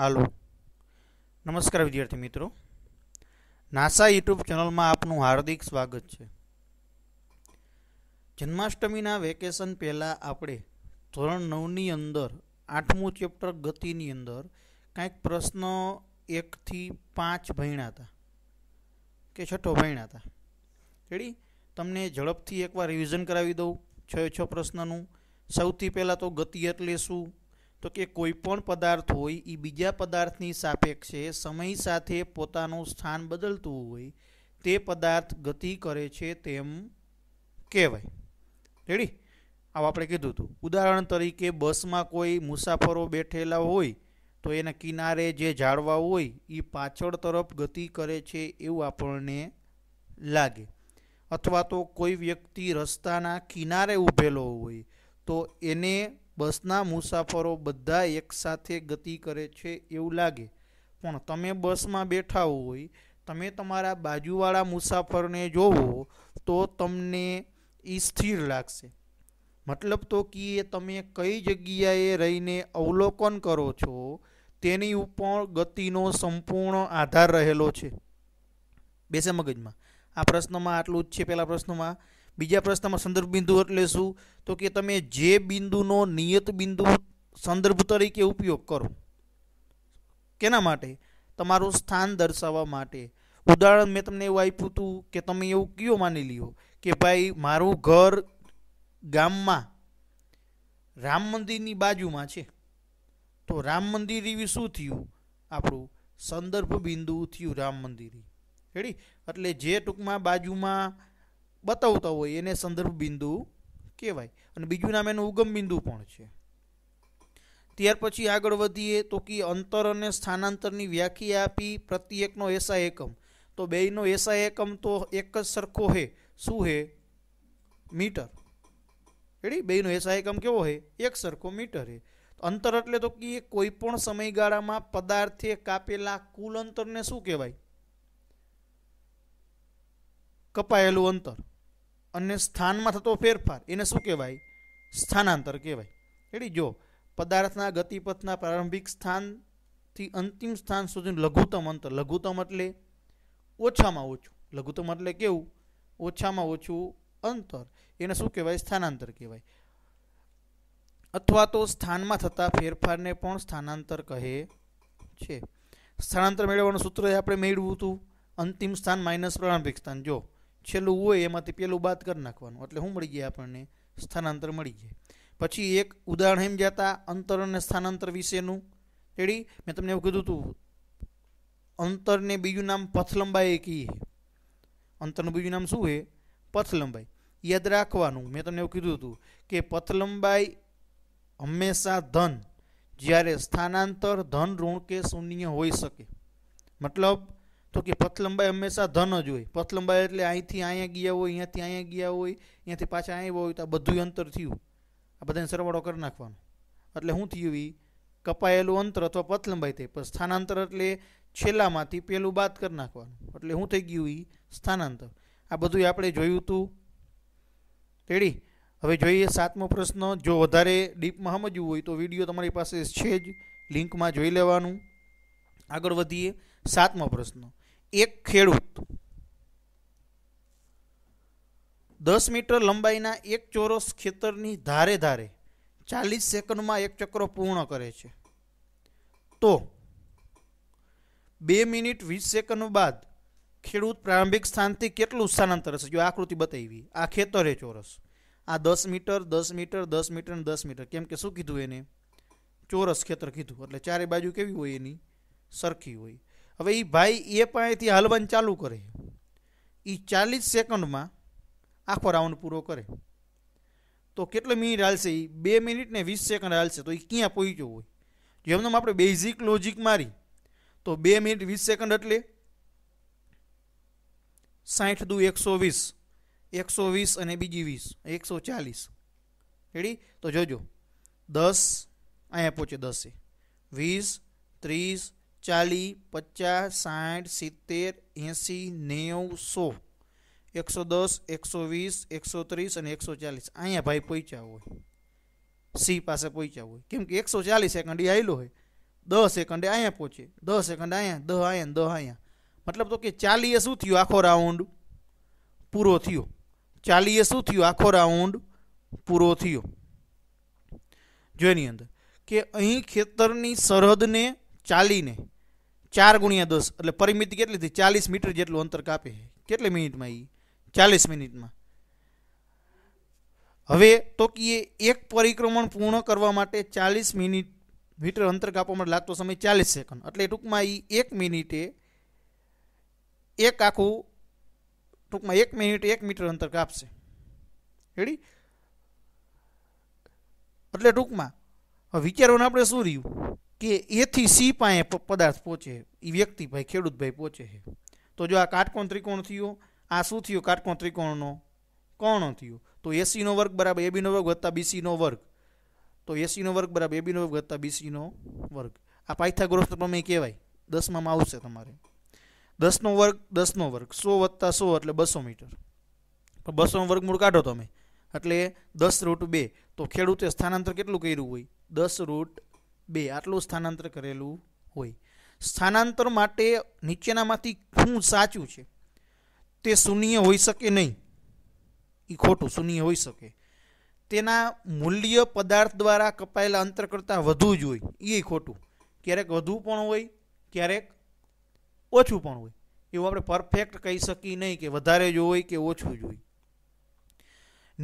હાલો નમસ્કાર વિદ્યાર્થી મિત્રો નાસા યુટ્યુબ ચેનલમાં આપનું હાર્દિક સ્વાગત છે જન્માષ્ટમીના વેકેશન પહેલાં આપણે ધોરણ નવની અંદર આઠમું ચેપ્ટર ગતિની અંદર કાંઈક પ્રશ્ન એકથી પાંચ ભણ્યા હતા કે છઠ્ઠો ભણ્યા હતા રેડી તમને ઝડપથી એકવાર રિવિઝન કરાવી દઉં છ છ પ્રશ્નનું સૌથી પહેલાં તો ગતિ એટલે શું તો કે કોઈ પણ પદાર્થ હોય એ બીજા પદાર્થની સાપેક્ષે સમય સાથે પોતાનું સ્થાન બદલતું હોય તે પદાર્થ ગતિ કરે છે તેમ કહેવાય રેડી આવું આપણે કીધું હતું ઉદાહરણ તરીકે બસમાં કોઈ મુસાફરો બેઠેલા હોય તો એના કિનારે જે ઝાડવા હોય એ પાછળ તરફ ગતિ કરે છે એવું આપણને લાગે અથવા તો કોઈ વ્યક્તિ રસ્તાના કિનારે ઊભેલો હોય તો એને બસના મુસાફરો બધા એકસાથે ગતિ કરે છે એવું લાગે પણ તમે બસમાં બેઠા હોય તમે તમારા બાજુવાળા મુસાફરને જોવો તો તમને એ સ્થિર લાગશે મતલબ તો કે તમે કઈ જગ્યાએ રહીને અવલોકન કરો છો તેની ઉપર ગતિનો સંપૂર્ણ આધાર રહેલો છે બેસે મગજમાં આ પ્રશ્નમાં આટલું જ છે પહેલા પ્રશ્નમાં બીજા પ્રશ્નમાં સંદર્ભ બિંદુ એટલે શું તો કે તમે જે બિંદુનો નિયત બિંદુ સંદર્ભ તરીકે ઉપયોગ કરો કેના માટે તમારું સ્થાન દર્શાવવા માટે ઉદાહરણ મેં તમને એવું આપ્યું હતું કે તમે એવું કયો માની લ્યો કે ભાઈ મારું ઘર ગામમાં રામ મંદિરની બાજુમાં છે તો રામ મંદિર એવી શું થયું આપણું સંદર્ભ બિંદુ થયું રામ મંદિર રેડી એટલે જે ટૂંકમાં બાજુમાં બતાવતા હોય એને સંદર્ભ બિંદુ કહેવાય અને બીજું નામ એનું ઉગમ બિંદુ પણ છે ત્યાર પછી આગળ વધીએ તો કે અંતર અને સ્થાનાંતરની વ્યાખ્યા આપી પ્રત્યેકનો એસા એકમ તો બેયનો એસા એકમ તો એક જ સરખો હે શું હે મીટર એડી બેયનો એસા એકમ કેવો હે એક સરખો મીટર હે અંતર એટલે તો કે કોઈ પણ સમયગાળામાં પદાર્થે કાપેલા કુલ અંતરને શું કહેવાય કપાયેલું અંતર અને સ્થાનમાં થતો ફેરફાર એને શું કહેવાય સ્થાનાંતર કહેવાય એટલે જો પદાર્થના ગતિપથના પ્રારંભિક સ્થાનથી અંતિમ સ્થાન સુધી લઘુત્તમ અંતર લઘુત્તમ એટલે ઓછામાં ઓછું લઘુત્તમ એટલે કેવું ઓછામાં ઓછું અંતર એને શું કહેવાય સ્થાનાંતર કહેવાય અથવા તો સ્થાનમાં થતા ફેરફારને પણ સ્થાનાંતર કહે છે સ્થાનાંતર મેળવવાનું સૂત્ર આપણે મેળવ્યું હતું અંતિમ સ્થાન માઇનસ પ્રારંભિક સ્થાન જો છેલ્લું હોય એમાંથી પેલું બાદ કરી નાખવાનું એટલે શું મળી જાય આપણને સ્થાનાંતર મળી જાય પછી એક ઉદાહરણ એમ જતા અંતર અને સ્થાનાંતર વિશેનું તેડી મેં તમને એવું કીધું હતું અંતરને બીજું નામ પથલંબાઈ કહીએ અંતરનું બીજું નામ શું છે પથલંબાઈ યાદ રાખવાનું મેં તમને એવું કીધું હતું કે પથલંબાઈ હંમેશા ધન જ્યારે સ્થાનાંતર ધન ઋણ કે શૂન્ય હોઈ શકે મતલબ તો કે પથલંબાઈ હંમેશા ધન જ હોય પથલંબાઈ એટલે અહીંથી અહીંયા ગયા હોય અહીંયાથી અહીંયા ગયા હોય અહીંયાથી પાછા આવ્યા હોય તો આ બધું અંતર થયું આ બધાને સરવાળો કરી નાખવાનો એટલે શું થયું એ કપાયેલું અંતર અથવા પથલંબાઈ થઈ પણ સ્થાનાંતર એટલે છેલ્લામાંથી પેલું બાદ કરી નાખવાનું એટલે શું થઈ ગયું એ સ્થાનાંતર આ બધું આપણે જોયું હતું તેડી હવે જોઈએ સાતમો પ્રશ્ન જો વધારે ડીપમાં સમજવું હોય તો વિડીયો તમારી પાસે છે જ લિંકમાં જોઈ લેવાનું આગળ વધીએ સાતમો પ્રશ્ન એક ખેડૂત દસ મીટર લંબાઈના એક ચોરસ ખેતરની ધારે ધારે ચાલીસ સેકન્ડમાં એક ચક્ર પૂર્ણ કરે છે તો બે મિનિટ વીસ સેકન્ડ બાદ ખેડૂત પ્રારંભિક સ્થાનથી કેટલું સ્થાનાંતર હશે જો આકૃતિ બતાવી આ ખેતરે ચોરસ આ દસ મીટર દસ મીટર દસ મીટર અને દસ મીટર કેમ કે શું કીધું એને ચોરસ ખેતર કીધું એટલે ચારે બાજુ કેવી હોય એની સરખી હોય હવે એ ભાઈ એ પાસેથી હલવાન ચાલુ કરે એ ચાલીસ સેકન્ડમાં આખો રાઉન્ડ પૂરો કરે તો કેટલો મિનિટ હાલશે એ બે મિનિટ ને વીસ સેકન્ડ હાલશે તો એ ક્યાં પહોંચ્યો હોય જો આપણે બેઝિક લોજિક મારી તો બે મિનિટ વીસ સેકન્ડ એટલે સાઠ દુ એકસો વીસ એકસો વીસ અને બીજી વીસ એકસો ચાલીસ રેડી તો જોજો દસ અહીંયા પહોંચે દસે વીસ ત્રીસ ચાલી પચાસ સાઠ સિત્તેર એંસી નેવું સો એકસો દસ એકસો વીસ એકસો ત્રીસ અને એકસો ચાલીસ અહીંયા ભાઈ પહોંચ્યા હોય સી પાસે પહોંચ્યા હોય કેમ કે એકસો ચાલીસ સેકન્ડ એ આવેલો હોય દસ સેકન્ડે અહીંયા પહોંચે દસ સેકન્ડ અહીંયા દહ અહીંયા દહ અહીંયા મતલબ તો કે ચાલીએ શું થયું આખો રાઉન્ડ પૂરો થયો ચાલીએ શું થયું આખો રાઉન્ડ પૂરો થયો જો એની અંદર કે અહીં ખેતરની સરહદને ચાલીને ચાર ગુણ્યા દસ એટલે પરિમિતિ કેટલી થઈ ચાલીસ મીટર જેટલું અંતર કાપે કેટલી મિનિટમાં એ ચાલીસ મિનિટમાં હવે તો કીએ એક પરિક્રમણ પૂર્ણ કરવા માટે ચાલીસ મિનિટ મીટર અંતર કાપવા માટે લાગતો સમય ચાલીસ સેકન્ડ એટલે ટૂંકમાં એ એક મિનિટે એક આખું ટૂંકમાં એક મિનિટે એક મીટર અંતર કાપશે રેડી એટલે ટૂંકમાં વિચારવાનું આપણે શું રહ્યું કે એ થી સી પર પદાર્થ પોચે ઈ વ્યક્તિ ભાઈ ખેડૂત ભાઈ પોચે છે તો જો આ કાટકોણ ત્રિકોણ થયો આ શું થયો કાટકોણ ત્રિકોણનો કોણ થયો તો AC નો વર્ગ બરાબર AB નો વર્ગ + BC નો વર્ગ તો AC નો વર્ગ બરાબર AB નો વર્ગ + BC નો વર્ગ આ પાયથાગોરસ પ્રમેય કહેવાય 10 માં માં આવશે તમારે 10 નો વર્ગ 10 નો વર્ગ 100 + 100 એટલે 200 મીટર પર 200 નો વર્ગમૂળ કાઢો તમે એટલે 10 √2 તો ખેડૂત એ સ્થાનાંતર કેટલું કર્યું હોય 10 √ બે આટલું સ્થાનાંતર કરેલું હોય સ્થાનાંતર માટે નીચેનામાંથી શું સાચું છે તે શૂન્ય હોઈ શકે નહીં એ ખોટું શૂન્ય હોઈ શકે તેના મૂલ્ય પદાર્થ દ્વારા કપાયેલા અંતર કરતાં વધુ જ હોય એ ખોટું ક્યારેક વધુ પણ હોય ક્યારેક ઓછું પણ હોય એવું આપણે પરફેક્ટ કહી શકીએ નહીં કે વધારે જ હોય કે ઓછું જોઈ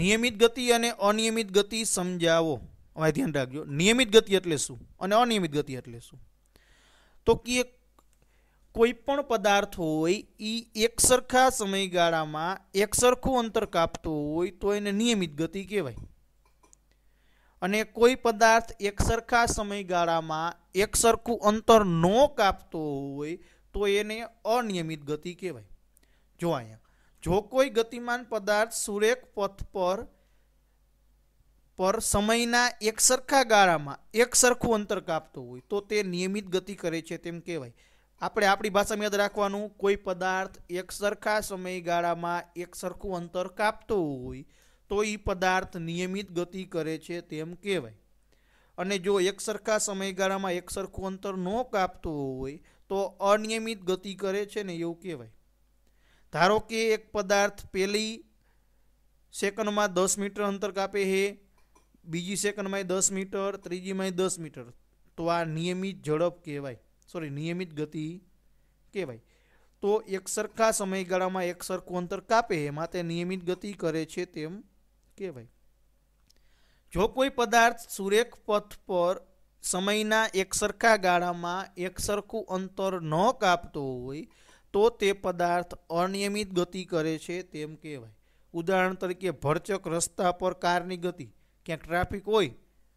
નિયમિત ગતિ અને અનિયમિત ગતિ સમજાવો અમારે ધ્યાન રાખજો નિયમિત ગતિ એટલે શું અને અનિયમિત ગતિ એટલે શું તો કે કોઈ પણ પદાર્થ હોય એ એકસરખા સમયગાળામાં એકસરખું અંતર કાપતો હોય તો એને નિયમિત ગતિ કહેવાય અને કોઈ પદાર્થ એકસરખા સમયગાળામાં એકસરખું અંતર ન કાપતો હોય તો એને અનિયમિત ગતિ કહેવાય જો અહીંયા જો કોઈ ગતિમાન પદાર્થ સુરેખ પથ પર પર સમયના એક સરખા ગાળામાં એક સરખું અંતર કાપતું હોય તો તે નિયમિત ગતિ કરે છે તેમ કહેવાય આપણે આપણી ભાષામાં યાદ રાખવાનું કોઈ પદાર્થ એક સરખા સમયગાળામાં એક સરખું અંતર કાપતો હોય તો એ પદાર્થ નિયમિત ગતિ કરે છે તેમ કહેવાય અને જો એક સરખા સમયગાળામાં એક સરખું અંતર ન કાપતો હોય તો અનિયમિત ગતિ કરે છે ને એવું કહેવાય ધારો કે એક પદાર્થ પહેલી સેકન્ડમાં દસ મીટર અંતર કાપે છે બીજી સેકન્ડમાંય દસ મીટર ત્રીજીમાંય દસ મીટર તો આ નિયમિત ઝડપ કહેવાય સોરી નિયમિત ગતિ કહેવાય તો એક સરખા સમયગાળામાં એક સરખું અંતર કાપે માટે નિયમિત ગતિ કરે છે તેમ કહેવાય જો કોઈ પદાર્થ સુરેખ પથ પર સમયના એક સરખા ગાળામાં એક સરખું અંતર ન કાપતો હોય તો તે પદાર્થ અનિયમિત ગતિ કરે છે તેમ કહેવાય ઉદાહરણ તરીકે ભરચક રસ્તા પર કારની ગતિ ક્યાંક ટ્રાફિક હોય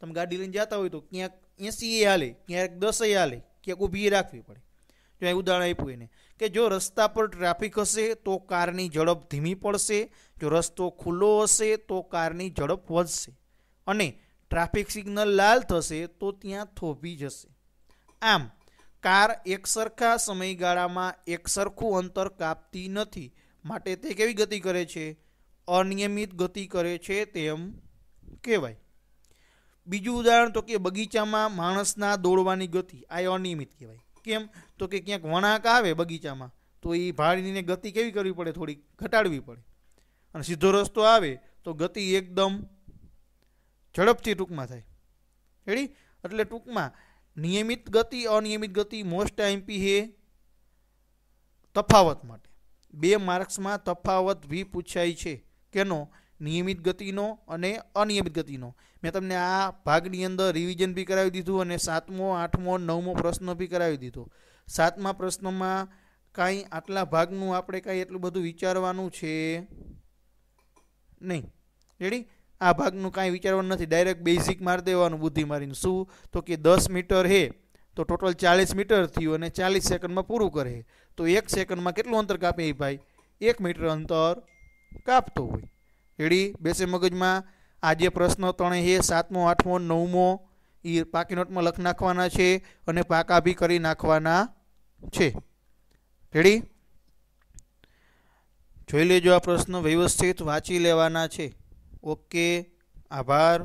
તમે ગાડી લઈને જતા હોય તો ક્યાંક એસી એ હાલે ક્યાંક દસે એ હાલે ક્યાંક ઊભી રાખવી પડે જો એ ઉદાહરણ આપ્યું એને કે જો રસ્તા પર ટ્રાફિક હશે તો કારની ઝડપ ધીમી પડશે જો રસ્તો ખુલ્લો હશે તો કારની ઝડપ વધશે અને ટ્રાફિક સિગ્નલ લાલ થશે તો ત્યાં થોભી જશે આમ કાર એકસરખા સમયગાળામાં એકસરખું અંતર કાપતી નથી માટે તે કેવી ગતિ કરે છે અનિયમિત ગતિ કરે છે તેમ કહેવાય બીજું ઉદાહરણ તો કે બગીચામાં માણસના દોડવાની ગતિ આ અનિયમિત કહેવાય કેમ તો કે ક્યાંક વણાંક આવે બગીચામાં તો એ ભાડીને ગતિ કેવી કરવી પડે થોડીક ઘટાડવી પડે અને સીધો રસ્તો આવે તો ગતિ એકદમ ઝડપથી ટૂંકમાં થાય રેડી એટલે ટૂંકમાં નિયમિત ગતિ અનિયમિત ગતિ મોસ્ટ પી હે તફાવત માટે બે માર્ક્સમાં તફાવત ભી પૂછાય છે કેનો નિયમિત ગતિનો અને અનિયમિત ગતિનો મેં તમને આ ભાગની અંદર રિવિઝન બી કરાવી દીધું અને સાતમો આઠમો નવમો પ્રશ્ન બી કરાવી દીધો સાતમા પ્રશ્નમાં કાંઈ આટલા ભાગનું આપણે કાંઈ એટલું બધું વિચારવાનું છે નહીં રેડી આ ભાગનું કાંઈ વિચારવાનું નથી ડાયરેક્ટ બેઝિક મારી દેવાનું બુદ્ધિ મારીને શું તો કે દસ મીટર હે તો ટોટલ ચાલીસ મીટર થયું અને ચાલીસ સેકન્ડમાં પૂરું કરે તો એક સેકન્ડમાં કેટલું અંતર કાપે એ ભાઈ એક મીટર અંતર કાપતો હોય હેડી બેસે મગજમાં આજે જે પ્રશ્નો ત્રણે છે સાતમો આઠમો નવમો એ પાકી નોટમાં લખ નાખવાના છે અને પાકા બી કરી નાખવાના છે રેડી જોઈ લેજો આ પ્રશ્નો વ્યવસ્થિત વાંચી લેવાના છે ઓકે આભાર